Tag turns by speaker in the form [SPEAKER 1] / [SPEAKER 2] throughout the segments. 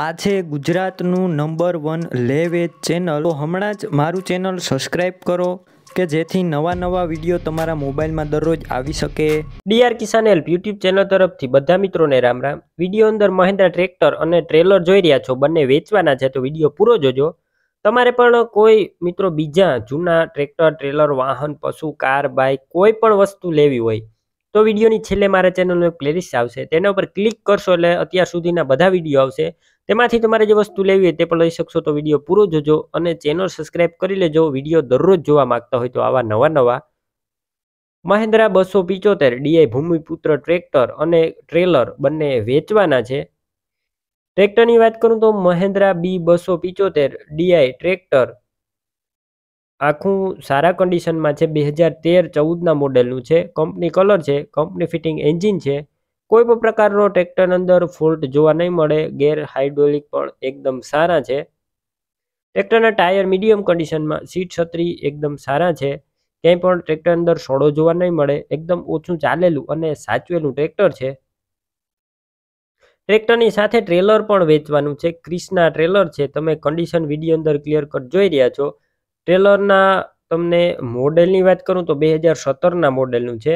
[SPEAKER 1] આજે ગુજરાતનું number one લેવેજ channel તો હમણાં જ મારું ચેનલ
[SPEAKER 2] સબસ્ક્રાઈબ કરો કે જેથી નવા નવા વિડીયો તમારા મોબાઈલમાં દરરોજ આવી શકે DR Kisan help YouTube channel તરફથી બધા મિત્રોને રામ રામ વિડીયો અંદર મહેન્દ્રા ટ્રેક્ટર અને ટ્રેલર જોઈ રહ્યા છો બંને વેચવાના છે તો વિડીયો પૂરો જોજો તમારે પણ કોઈ મિત્રો બીજા જૂના ટ્રેક્ટર ટ્રેલર વાહન પશુ કાર બાઇક કોઈ પણ વસ્તુ લેવી હોય તો વિડીયોની છેલ્લે મારા ચેનલનો એક પ્લેલિસ્ટ આવશે તેના ઉપર ક્લિક કરશો એટલે અત્યાર સુધીના બધા વિડીયો આવશે તેમાંથી તમારે જે વસ્તુ લેવી હોય તે પણ લઈ શકશો તો વિડીયો પૂરો જોજો અને ચેનલ સબસ્ક્રાઈબ કરી લેજો વિડીયો દરરોજ જોવા માંગતા હોય તો આવા નવા નવા મહેન્દ્રા બસો પિચોતેર ડીઆઈ ભૂમિપુત્ર ટ્રેક્ટર અને ટ્રેલર બંને વેચવાના છે ટ્રેક્ટરની વાત કરું તો મહેન્દ્રા બી બસો પિચોતેર ડીઆઈ ટ્રેક્ટર આખું સારા કન્ડિશનમાં છે બે હજાર તેર ચૌદના મોડેલનું છે કંપની કલર છે કંપની ફિટિંગ એન્જિન છે કોઈ પણ પ્રકારનો ટ્રેક્ટર અંદર ફોલ્ટ જોવા નહીં મળે ગેર હાઇડ્રોલિક પણ એકદમ સારા છે ટ્રેક્ટરના ટાયર મીડિયમ કન્ડિશનમાં સીટ છત્રી એકદમ સારા છે ક્યાંય પણ ટ્રેક્ટર અંદર સોડો જોવા નહીં મળે એકદમ ઓછું ચાલેલું અને સાચવેલું ટ્રેક્ટર છે ટ્રેક્ટરની સાથે ટ્રેલર પણ વેચવાનું છે ક્રિષ્ના ટ્રેલર છે તમે કન્ડિશન વિડીયો અંદર ક્લિયર કટ જોઈ રહ્યા છો ટ્રેલરના તમને મોડેલની વાત કરું તો બે હજાર સત્તરના મોડેલનું છે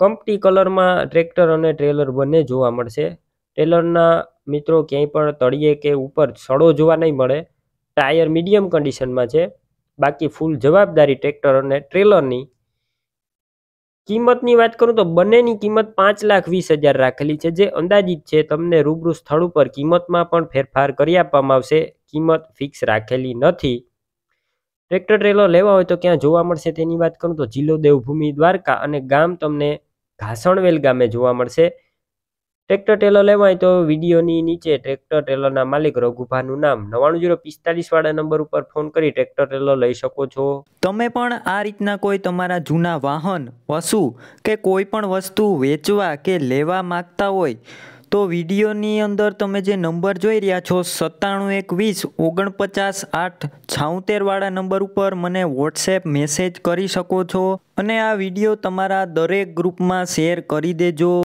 [SPEAKER 2] કંપની કલરમાં ટ્રેક્ટર અને ટ્રેલર બંને જોવા મળશે ટ્રેલરના મિત્રો ક્યાંય પણ તળિયે કે ઉપર સડો જોવા નહીં મળે ટાયર મીડિયમ કન્ડિશનમાં છે બાકી ફૂલ જવાબદારી ટ્રેક્ટર અને ટ્રેલરની કિંમતની વાત કરું તો બંનેની કિંમત પાંચ લાખ વીસ હજાર રાખેલી છે જે અંદાજિત છે તમને રૂબરૂ સ્થળ ઉપર કિંમતમાં પણ ફેરફાર કરી આપવામાં આવશે કિંમત ફિક્સ રાખેલી નથી ટ્રેક્ટર ટ્રેલર લેવા હોય તો ક્યાં જોવા મળશે તેની વાત કરું તો જિલ્લો દેવભૂમિ દ્વારકા અને ગામ તમને ઘાસણવેલ ગામે જોવા મળશે ટ્રેક્ટર લેવા હોય તો વિડીયોની નીચે ટ્રેક્ટર ટ્રેલરના માલિક રઘુભાનું નામ નવાણું જીરો પિસ્તાલીસ વાળા નંબર ઉપર ફોન કરી ટ્રેક્ટર ટ્રેલર લઈ શકો છો
[SPEAKER 1] તમે પણ આ રીતના કોઈ તમારા જૂના વાહન પશુ કે કોઈ પણ વસ્તુ વેચવા કે લેવા માગતા હોય તો વિડીયોની અંદર તમે જે નંબર જોઈ રહ્યા છો સત્તાણું એકવીસ ઓગણપચાસ આઠ છાઉતેરવાળા નંબર ઉપર મને વોટ્સએપ મેસેજ કરી શકો છો અને આ વિડીયો તમારા દરેક ગ્રુપમાં શેર કરી દેજો